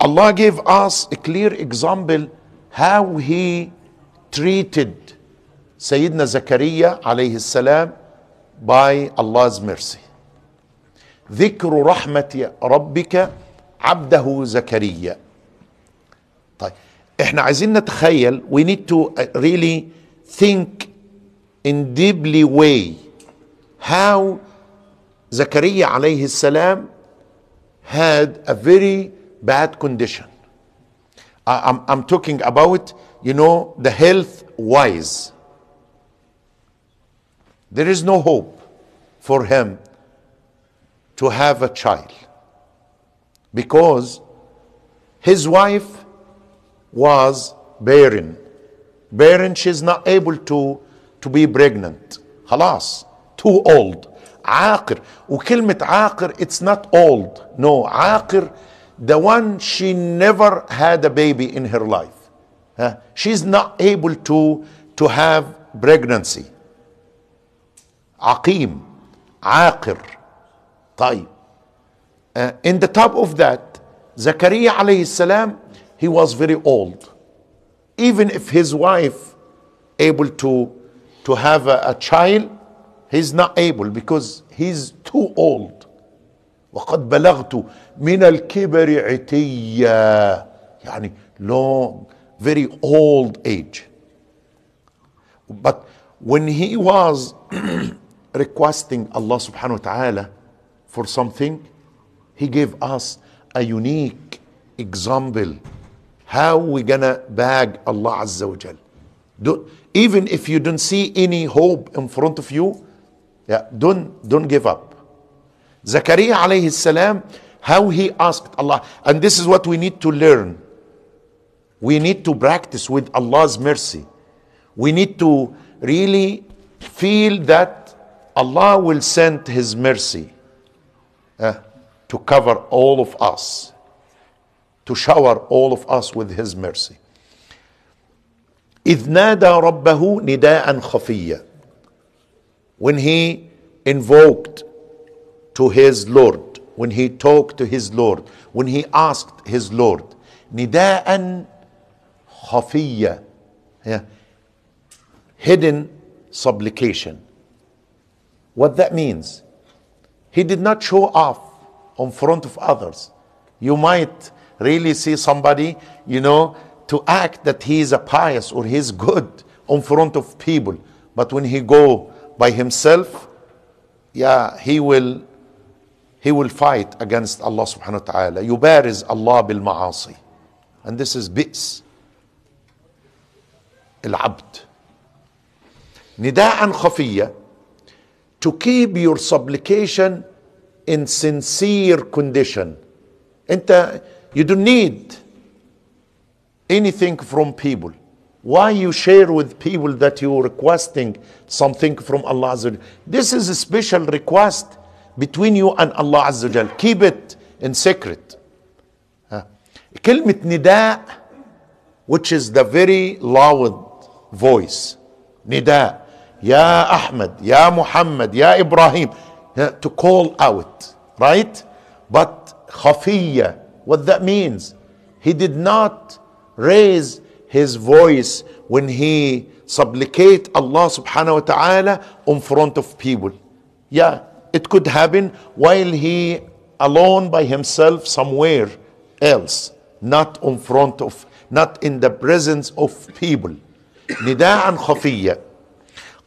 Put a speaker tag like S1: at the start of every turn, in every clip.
S1: Allah gave us a clear example how he treated Sayyidina زكريا عليه السلام by Allah's mercy. ذكر رحمة ربك عبده زكريا. طيب احنا عايزين نتخيل we need to really think in deeply way how زكريا عليه السلام had a very bad condition. I, am I'm, I'm talking about, you know, the health wise. There is no hope for him to have a child because his wife was barren. Barren, she's not able to, to be pregnant. Halas, too old. عاقر. وكلمة عاقر, it's not old. No, عاقر the one she never had a baby in her life. Uh, she's not able to, to have pregnancy. عقيم عاقر طيب uh, in the top of that Zakaria عليه salam, he was very old even if his wife able to to have a, a child he's not able because he's too old وقد بلغت من الكبر عتيا يعني long very old age but when he was requesting Allah subhanahu wa ta'ala for something he gave us a unique example how we gonna bag Allah Azza wa Jal. Do, even if you don't see any hope in front of you, yeah, don't, don't give up. Zakaria alayhi salam, how he asked Allah. And this is what we need to learn. We need to practice with Allah's mercy. We need to really feel that Allah will send His mercy uh, to cover all of us, to shower all of us with His mercy. إذ نادى ربه نداء خفيا when he invoked to his Lord, when he talked to his Lord, when he asked his Lord, nida'an khafiyya, yeah, hidden supplication. What that means, he did not show off on front of others. You might really see somebody, you know, to act that he is a pious or he is good on front of people. But when he go by himself, yeah, he will he will fight against Allah subhanahu wa ta'ala. is Allah bil ma'asi. And this is bi's. abd, nidaan خفية to keep your supplication in sincere condition. Inta, you don't need anything from people. Why you share with people that you're requesting something from Allah? This is a special request between you and Allah Azza wa Keep it in secret. Uh, كلمة نداء which is the very loud voice. نداء يا أحمد يا محمد يا إبراهيم to call out right but خفية what that means he did not raise his voice when he supplicate Allah subhanahu wa ta'ala in front of people yeah it could happen while he alone by himself somewhere else not in front of not in the presence of people نداء خفيا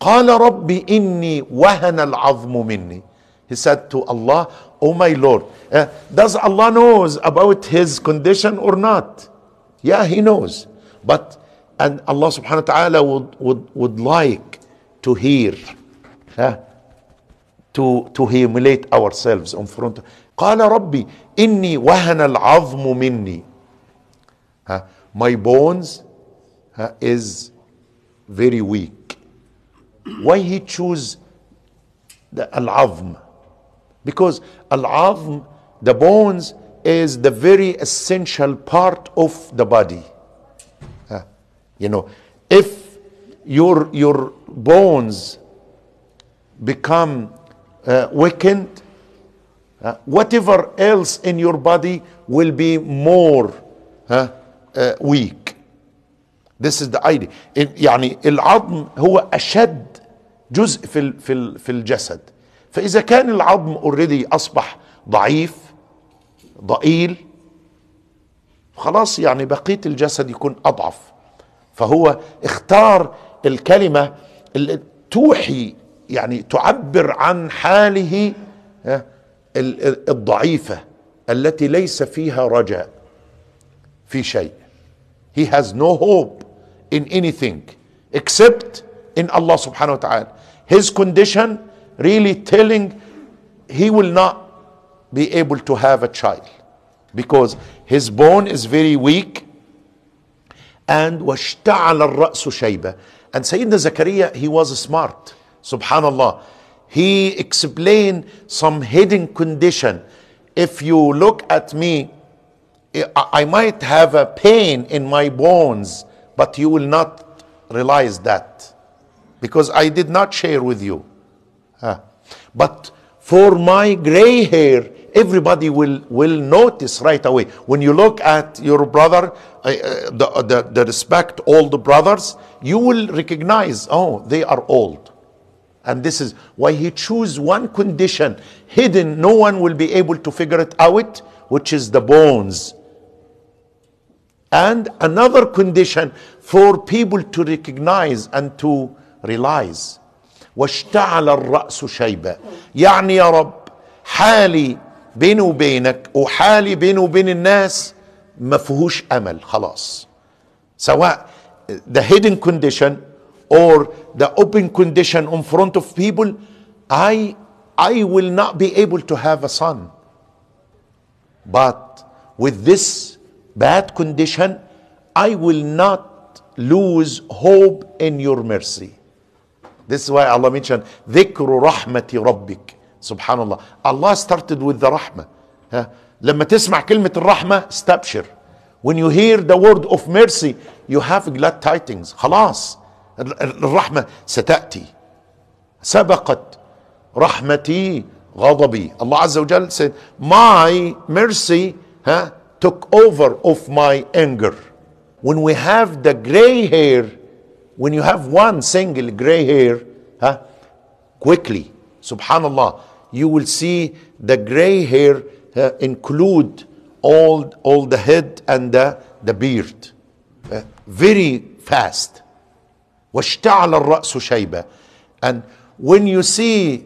S1: قال رب إني وهن العظم مني he said to Allah oh my Lord uh, does Allah knows about his condition or not yeah he knows but and Allah subhanahu wa ta'ala would, would, would like to hear uh, to, to humiliate ourselves in front قال ربي إني وهن العظم مني huh? my bones huh, is very weak why he choose the العظم because العظم the bones is the very essential part of the body huh? you know if your your bones become uh, weakened, uh, whatever else in your body will be more uh, weak. This is the idea. يعني العظم هو أشد جزء في ال في ال في الجسد. فإذا كان العظم اوريدي أصبح ضعيف ضئيل خلاص يعني بقية الجسد يكون أضعف. فهو اختار الكلمة اللي توحي يعني تعبر عن حاله الضعيفه التي ليس فيها رجاء في شيء he has no hope in anything except in Allah سبحانه وتعالى his condition really telling he will not be able to have a child because his bone is very weak and واشتعل الرأس شيبة and Sayyidina Zakaria he was smart subhanallah he explained some hidden condition if you look at me i might have a pain in my bones but you will not realize that because i did not share with you huh. but for my gray hair everybody will, will notice right away. When you look at your brother, uh, the, uh, the, the respect all the brothers, you will recognize, oh, they are old. And this is why he chose one condition hidden, no one will be able to figure it out, which is the bones. And another condition for people to recognize and to realize. واشتعل الرأس شيبة يعني يا رب حالي بيني وبينك وحالي بيني وبين الناس ما فيهوش امل خلاص سواء the hidden condition or the open condition in front of people, I, I will not be able to have a son. But with this bad condition, I will not lose hope in your mercy. This is why Allah mentioned, ذِكْرُ رَحْمَةِ رَبِّكَ Subhanallah. Allah started with the رحمة. Huh? لما تسمع كلمة الرحمة استبشر. When you hear the word of mercy, you have glad tidings. خلاص. الرحمة ستأتي سبقت رحمتي غضبي الله عز وجل said my mercy huh, took over of my anger when we have the gray hair when you have one single gray hair huh, quickly subhanallah you will see the gray hair uh, include all all the head and the, the beard uh, very fast واشتعل الرأس شيبة and when you see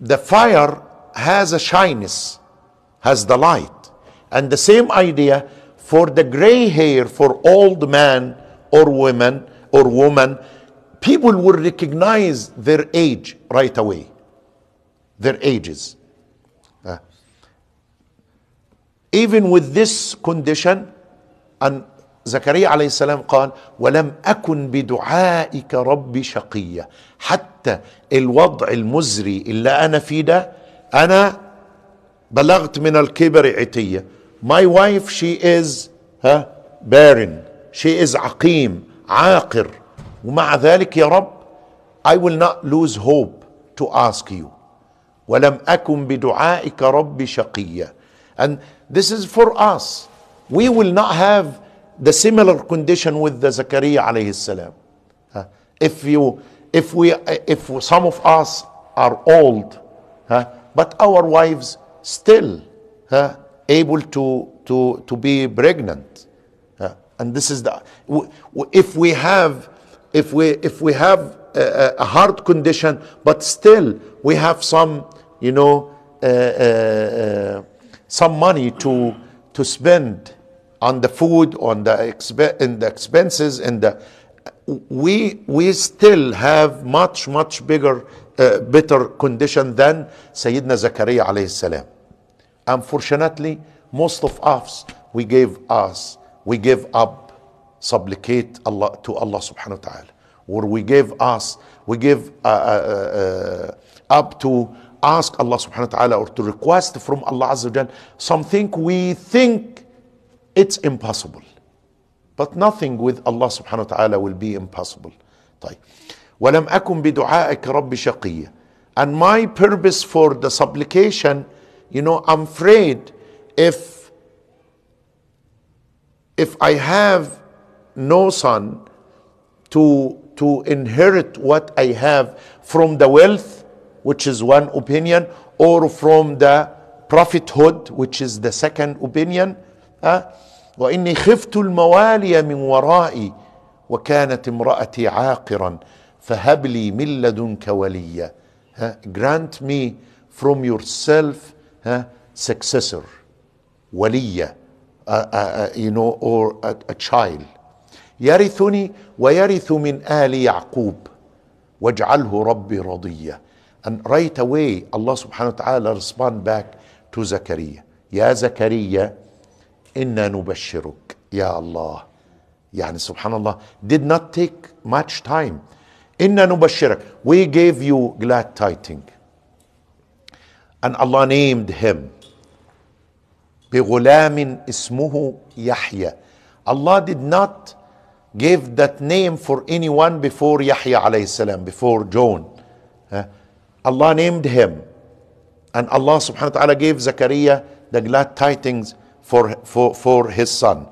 S1: the fire has a shyness has the light and the same idea for the gray hair for old man or women or woman people will recognize their age right away their ages uh, even with this condition and زكريا عليه السلام قال ولم أكن بدعائك رب شقية حتى الوضع المزري اللي أنا فيه ده أنا بلغت من الكبر عتية my wife she is ها barren she is عقيم عاقر ومع ذلك يا رب I will not lose hope to ask you ولم أكن بدعائك رب شقية and this is for us we will not have the similar condition with the Zakaria alayhi salam. if you, if we, if some of us are old, but our wives still uh, able to to to be pregnant, and this is the if we have if we if we have a, a heart condition, but still we have some you know uh, uh, uh, some money to to spend on the food, on the, exp- in the expenses, in the we we still have much much bigger uh, better condition than Sayyidina Zakaria alayhi salam. Unfortunately, most of us we gave us we gave up supplicate Allah to Allah subhanahu wa ta'ala or we gave us we give uh, uh, uh, up to ask Allah subhanahu wa ta'ala or to request from Allah azza wa something we think it's impossible. But nothing with Allah subhanahu wa ta'ala will be impossible. ولم أكن بدعائك رب شقيا. And my purpose for the supplication, you know, I'm afraid if if I have no son to to inherit what I have from the wealth, which is one opinion, or from the prophethood, which is the second opinion ها واني خفت الموالي من ورائي وكانت امراتي عاقرا فهب لي من لدنك وليا ها grant me from yourself ها successor وليا uh, uh, uh, you know or a, child يرثني ويرث من ال يعقوب واجعله ربي رضيا and right away الله سبحانه وتعالى respond back to زكريا يا زكريا إنا نبشرك يا الله يعني سبحان الله did not take much time إنا نبشرك we gave you glad tidings and Allah named him بغلام اسمه يحيى Allah did not give that name for anyone before Yahya عليه السلام before John Allah named him and Allah سبحانه وتعالى gave Zakaria the glad tidings for, for, for his son.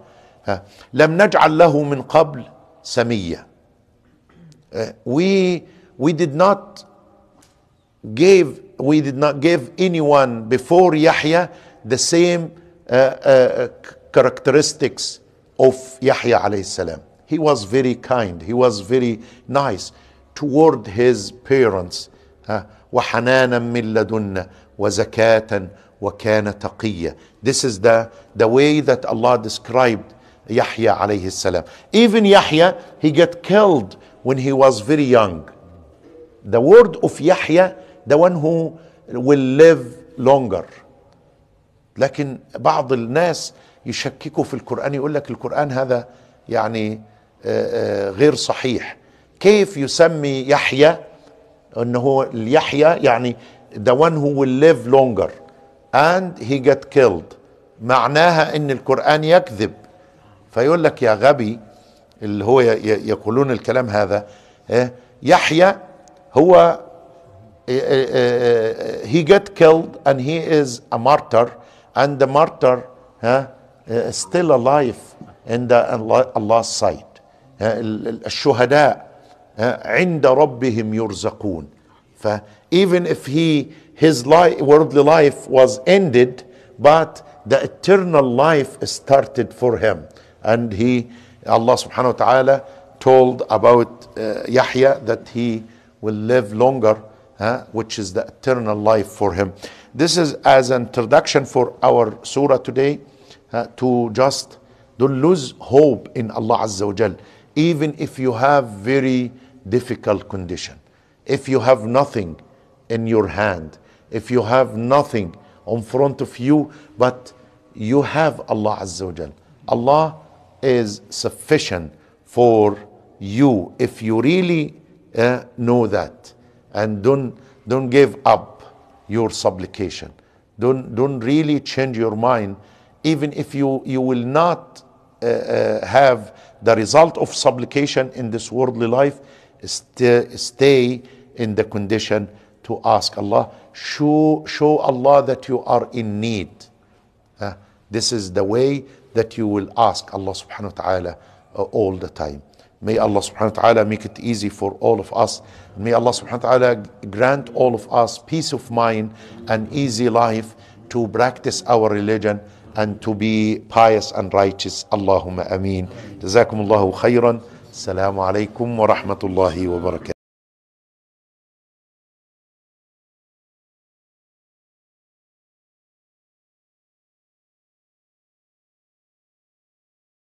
S1: لم نجعل له من قبل سمية. We, we did not give we did not give anyone before Yahya the same uh, uh, characteristics of Yahya alayhi He was very kind. He was very nice toward his parents. وحنانا من لدنا وزكاة وكان تقيا This is the, the way that Allah described يحيى عليه السلام Even يحيى he got killed when he was very young. The word of يحيى the one who will live longer. لكن بعض الناس يشككوا في القرآن يقول لك القرآن هذا يعني غير صحيح كيف يسمي يحيى انه اليحيى يعني the one who will live longer and he got killed معناها ان القرآن يكذب فيقول لك يا غبي اللي هو يقولون الكلام هذا إيه، يحيى هو إيه، إيه، he got killed and he is a martyr and the martyr still alive in the Allah's sight الشهداء عند ربهم يرزقون Even if he, his worldly life was ended, but the eternal life started for him. And he, Allah subhanahu wa ta'ala told about uh, Yahya that he will live longer, huh, which is the eternal life for him. This is as an introduction for our surah today uh, to just don't lose hope in Allah Azza wa Jal, even if you have very difficult condition if you have nothing in your hand, if you have nothing in front of you, but you have Allah Azza wa Jal. Allah is sufficient for you if you really uh, know that and don't don't give up your supplication don't don't really change your mind even if you you will not uh, uh, have the result of supplication in this worldly life stay stay in the condition to ask Allah, show, show Allah that you are in need. Uh, this is the way that you will ask Allah subhanahu wa ta'ala uh, all the time. May Allah subhanahu wa ta'ala make it easy for all of us. May Allah subhanahu wa ta'ala grant all of us peace of mind and easy life to practice our religion and to be pious and righteous. Allahumma ameen. Jazakumullahu khayran. Assalamu alaikum wa rahmatullahi wa barakatuh.